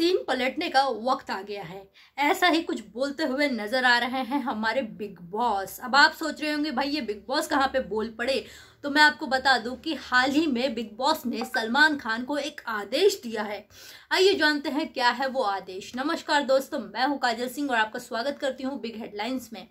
scene पलटने का वक्त आ गया है ऐसा ही कुछ बोलते हुए नजर आ रहे हैं हमारे बिग बॉस अब आप सोच रहे होंगे भाई ये बिग बॉस कहाँ पे बोल पड़े तो मैं आपको बता दूं कि हाल ही में बिग बॉस ने सलमान खान को एक आदेश दिया है आइए जानते हैं क्या है वो आदेश नमस्कार दोस्तों मैं हूँ काजल सिंह और आपका स्वागत करती हूँ बिग हेडलाइंस में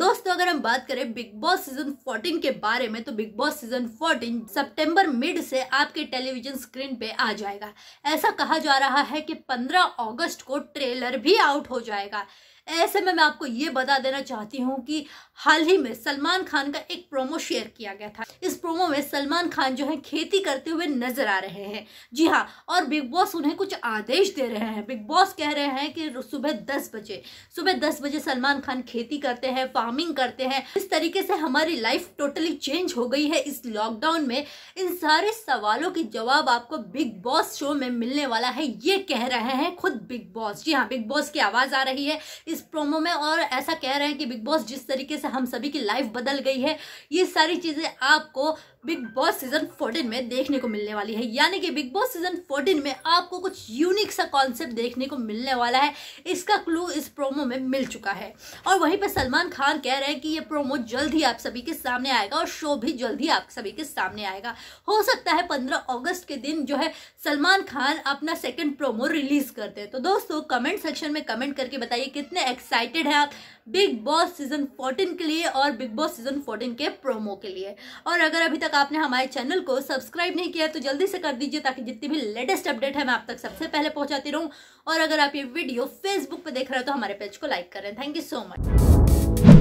दोस्तों अगर हम बात करें बिग बॉस सीजन 14 के बारे में तो बिग बॉस सीजन 14 सितंबर मिड से आपके टेलीविजन स्क्रीन पे आ जाएगा ऐसा कहा जा रहा है कि 15 अगस्त को ट्रेलर भी आउट हो जाएगा ऐसे में मैं आपको ये बता देना चाहती हूँ कि हाल ही में सलमान खान का एक प्रोमो शेयर किया गया था इस प्रोमो में सलमान खान जो है खेती करते हुए नजर आ रहे हैं जी हाँ और बिग बॉस उन्हें कुछ आदेश दे रहे हैं बिग बॉस कह रहे हैं कि सुबह दस बजे सुबह दस बजे सलमान खान खेती करते हैं फार्मिंग करते हैं इस तरीके से हमारी लाइफ टोटली चेंज हो गई है इस लॉकडाउन में इन सारे सवालों के जवाब आपको बिग बॉस शो में मिलने वाला है ये कह रहे हैं खुद बिग बॉस जी हाँ बिग बॉस की आवाज आ रही है इस प्रोमो में और ऐसा कह रहे हैं कि बिग बॉस जिस तरीके से हम सभी की लाइफ बदल गई है ये सारी चीज़ें आपको बिग बॉस सीजन 14 में देखने को मिलने वाली है यानी कि बिग बॉस सीजन 14 में आपको कुछ यूनिक सा कॉन्सेप्ट देखने को मिलने वाला है इसका क्लू इस प्रोमो में मिल चुका है और वहीं पर सलमान खान कह रहे हैं कि ये प्रोमो जल्द ही आप सभी के सामने आएगा और शो भी जल्द ही आप सभी के सामने आएगा हो सकता है पंद्रह अगस्त के दिन जो है सलमान खान अपना सेकेंड प्रोमो रिलीज करते हैं तो दोस्तों कमेंट सेक्शन में कमेंट करके बताइए कितने एक्साइटेड हैं आप बिग बॉस सीजन फोर्टीन के लिए और बिग बॉस सीजन फोर्टीन के प्रोमो के लिए और अगर अभी तक तक आपने हमारे चैनल को सब्सक्राइब नहीं किया तो जल्दी से कर दीजिए ताकि जितनी भी लेटेस्ट अपडेट है मैं आप तक सबसे पहले पहुंचाती रहूं और अगर आप ये वीडियो फेसबुक पर देख रहे हो तो हमारे पेज को लाइक करें थैंक यू सो मच